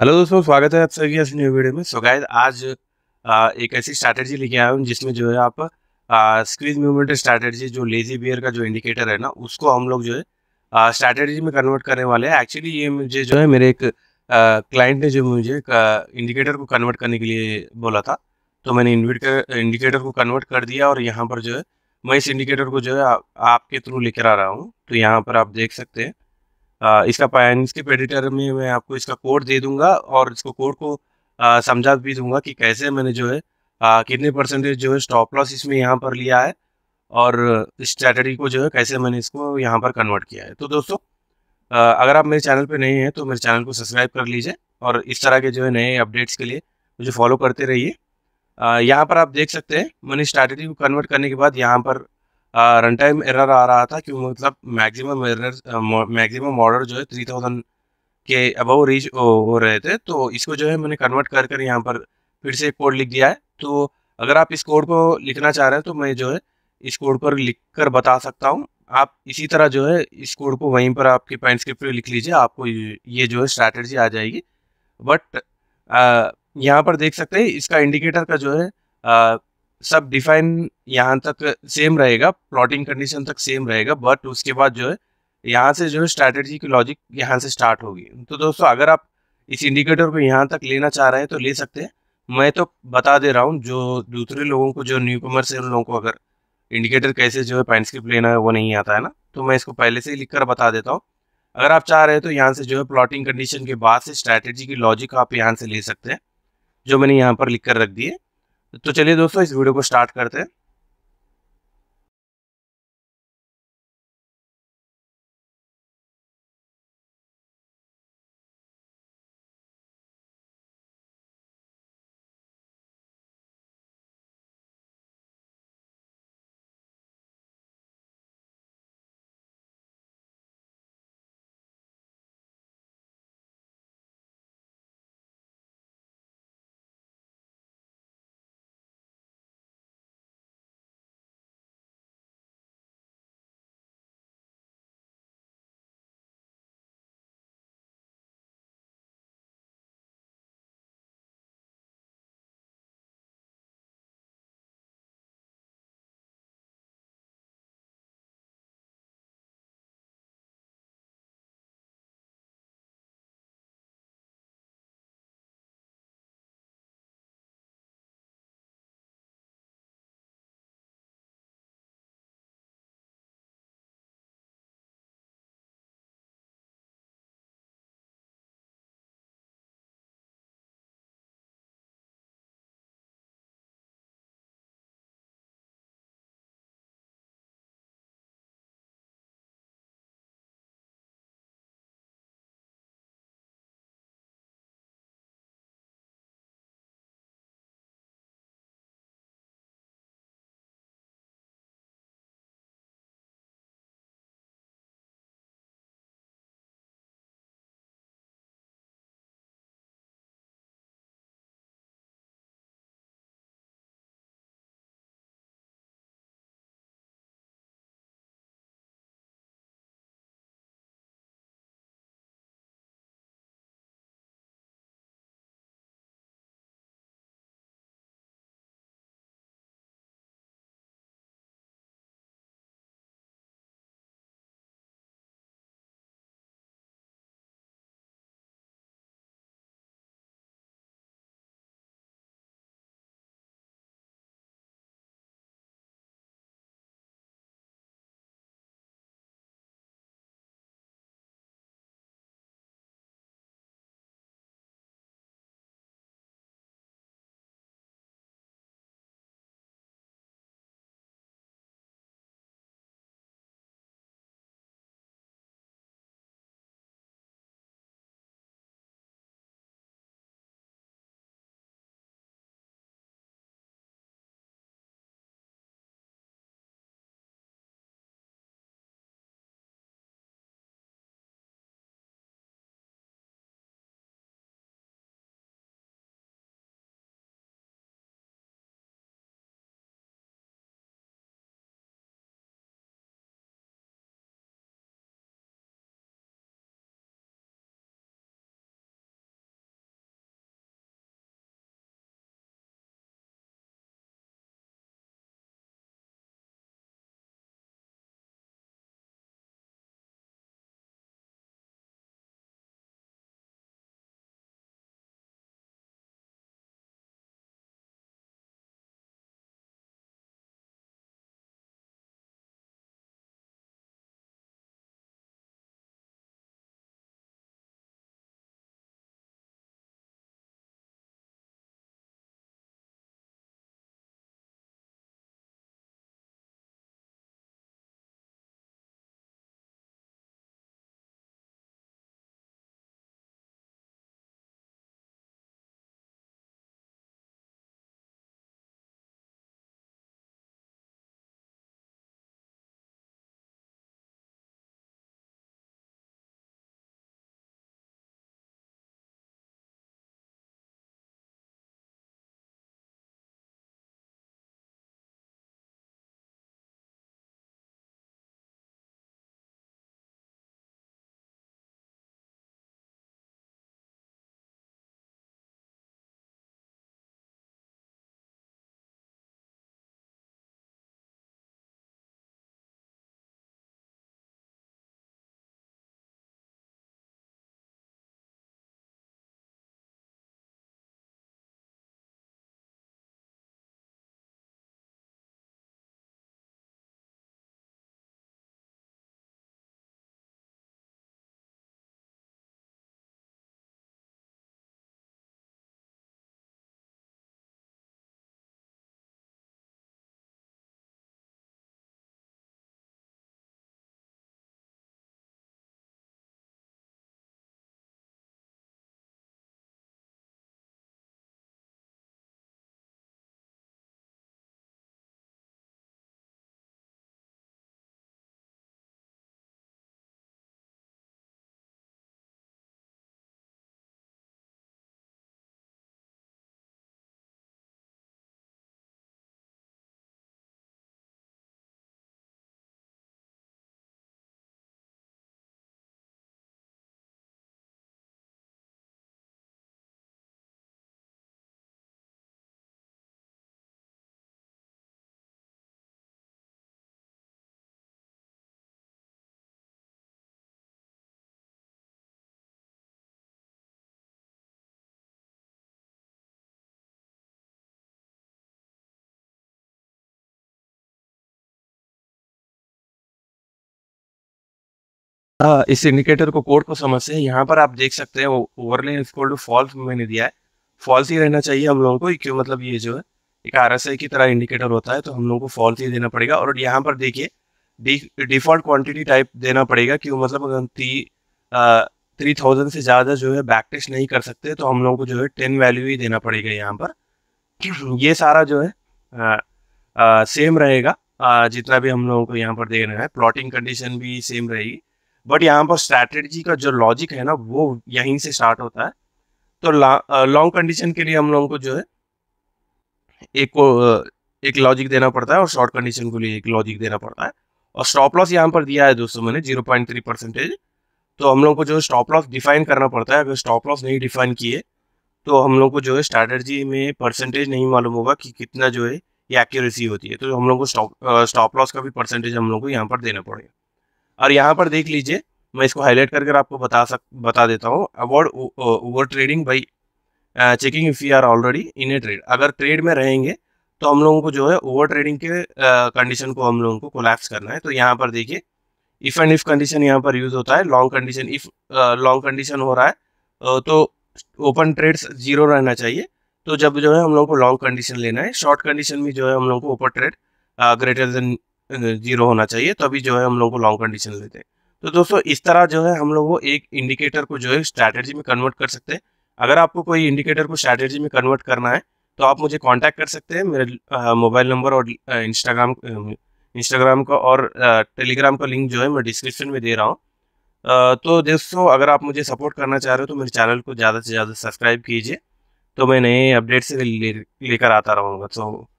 hello दोस्तों स्वागत है आप सभी इस न्यू वीडियो में सो so, गाइस आज आ, एक ऐसी स्ट्रैटेजी लेके आया हूँ जिसमें जो है आप स्क्वीज मूवमेंट स्ट्रैटेजी जो लेजी बियर का जो इंडिकेटर है ना उसको हम लोग जो है स्ट्रैटेजी में कन्वर्ट करने वाले हैं एक्चुअली ये मुझे जो है मेरे एक क्लाइंट ने जो मुझे इंडिकेटर को कन्वर्ट करने के लिए बोला था तो मैंने इंडिकेटर को कन्वर्ट कर दिया और यहाँ पर जो है मैं इस इंडिकेटर को जो है आ, आपके थ्रू लेकर आ रहा हूँ तो यहाँ पर आप देख सकते हैं आ, इसका पायनिस के पेडिटर में मैं आपको इसका कोड दे दूंगा और इसको कोड को समझा भी दूंगा कि कैसे मैंने जो है आ, कितने परसेंटेज जो है स्टॉप लॉस इसमें यहाँ पर लिया है और स्ट्रैटेजी को जो है कैसे मैंने इसको यहाँ पर कन्वर्ट किया है तो दोस्तों अगर आप मेरे चैनल पर नए हैं तो मेरे चैनल को सब्सक्राइब कर लीजिए और इस तरह के जो है नए अपडेट्स के लिए मुझे फॉलो करते रहिए यहाँ पर आप देख सकते हैं मैंने स्ट्रैटेजी को कन्वर्ट करने के बाद यहाँ पर रन टाइम एरर आ रहा था क्यों मतलब मैक्सिमम एरर मैक्सिमम ऑर्डर जो है थ्री थाउजेंड के अबव रीच हो रहे थे तो इसको जो है मैंने कन्वर्ट कर कर यहाँ पर फिर से एक कोड लिख दिया है तो अगर आप इस कोड को लिखना चाह रहे हैं तो मैं जो है इस कोड पर लिख कर बता सकता हूँ आप इसी तरह जो है इस कोड को वहीं पर आपके पैन स्क्रिप्ट लिख लीजिए आपको ये जो है स्ट्रैटेजी आ जाएगी बट यहाँ पर देख सकते हैं इसका इंडिकेटर का जो है सब डिफाइन यहाँ तक सेम रहेगा प्लॉटिंग कंडीशन तक सेम रहेगा बट उसके बाद जो है यहाँ से जो है स्ट्रैटेजी की लॉजिक यहाँ से स्टार्ट होगी तो दोस्तों अगर आप इस इंडिकेटर को यहाँ तक लेना चाह रहे हैं तो ले सकते हैं मैं तो बता दे रहा हूँ जो दूसरे लोगों को जो न्यू कमर से उन लोगों को अगर इंडिकेटर कैसे जो है पैंटस्क्रिप्ट लेना है वो नहीं आता है ना तो मैं इसको पहले से ही लिख कर बता देता हूँ अगर आप चाह रहे हैं तो यहाँ से जो है प्लॉटिंग कंडीशन के बाद से स्ट्रैटेजी की लॉजिक आप यहाँ से ले सकते हैं जो मैंने यहाँ पर लिख कर रख दी है तो चलिए दोस्तों इस वीडियो को स्टार्ट करते हैं आ, इस इंडिकेटर को कोड को समझते हैं यहाँ पर आप देख सकते हैं ओवरले इक्वल फॉल्स मैंने दिया है फॉल्स ही रहना चाहिए हम लोगों को क्यों मतलब ये जो है एक आर एस की तरह इंडिकेटर होता है तो हम लोगों को फॉल्स ही देना पड़ेगा और यहाँ पर देखिए डिफॉल्ट क्वांटिटी टाइप देना पड़ेगा क्यों मतलब अगर हम थ्री थाउजेंड से ज़्यादा जो है बैक टेस्ट नहीं कर सकते तो हम लोगों को जो है टेन वैल्यू ही देना पड़ेगा यहाँ पर ये सारा जो है आ, आ, सेम रहेगा जितना भी हम लोगों को यहाँ पर देना है प्लॉटिंग कंडीशन भी सेम रहेगी बट यहाँ पर स्ट्रैटेजी का जो लॉजिक है ना वो यहीं से स्टार्ट होता है तो लॉन्ग कंडीशन के लिए हम लोगों को जो है एक को एक लॉजिक देना पड़ता है और शॉर्ट कंडीशन के लिए एक लॉजिक देना पड़ता है और स्टॉप लॉस यहाँ पर दिया है दोस्तों मैंने जीरो पॉइंट थ्री परसेंटेज तो हम लोग को जो है स्टॉप लॉस डिफाइन करना पड़ता है अगर स्टॉप लॉस नहीं डिफाइन किए तो हम लोग को जो है स्ट्रैटेजी में परसेंटेज नहीं मालूम होगा कि कितना जो है ये एक्यूरेसी होती है तो हम लोग को स्टॉप लॉस का भी परसेंटेज हम लोग को यहाँ पर देना पड़ेगा और यहाँ पर देख लीजिए मैं इसको हाईलाइट कर कर आपको बता सक बता देता हूँ avoid over trading by checking if you are already in a trade अगर ट्रेड में रहेंगे तो हम लोगों को जो है ओवर ट्रेडिंग के कंडीशन uh, को हम लोगों को कोलैप्स करना है तो यहाँ पर देखिए इफ एंड इफ कंडीशन यहाँ पर यूज होता है long condition if long condition हो रहा है uh, तो ओपन ट्रेड्स जीरो रहना चाहिए तो जब जो है हम लोगों को लॉन्ग कंडीशन लेना है शॉर्ट कंडीशन में जो है हम लोगों को open trade greater than zero होना चाहिए तभी जो है हम लोग को लॉन्ग कंडीशन लेते हैं तो दोस्तों इस तरह जो है हम लोग वो एक इंडिकेटर को जो है स्ट्रैटेजी में कन्वर्ट कर सकते हैं अगर आपको कोई इंडिकेटर को स्ट्रैटेजी में कन्वर्ट करना है तो आप मुझे कांटेक्ट कर सकते हैं मेरे मोबाइल नंबर और इंस्टाग्राम इंस्टाग्राम का और टेलीग्राम का लिंक जो है मैं डिस्क्रिप्शन में दे रहा हूँ तो दोस्तों अगर आप मुझे सपोर्ट करना चाह रहे हो तो मेरे चैनल को ज़्यादा से ज़्यादा सब्सक्राइब कीजिए तो मैं नए अपडेट्स से लेकर आता रहूँगा तो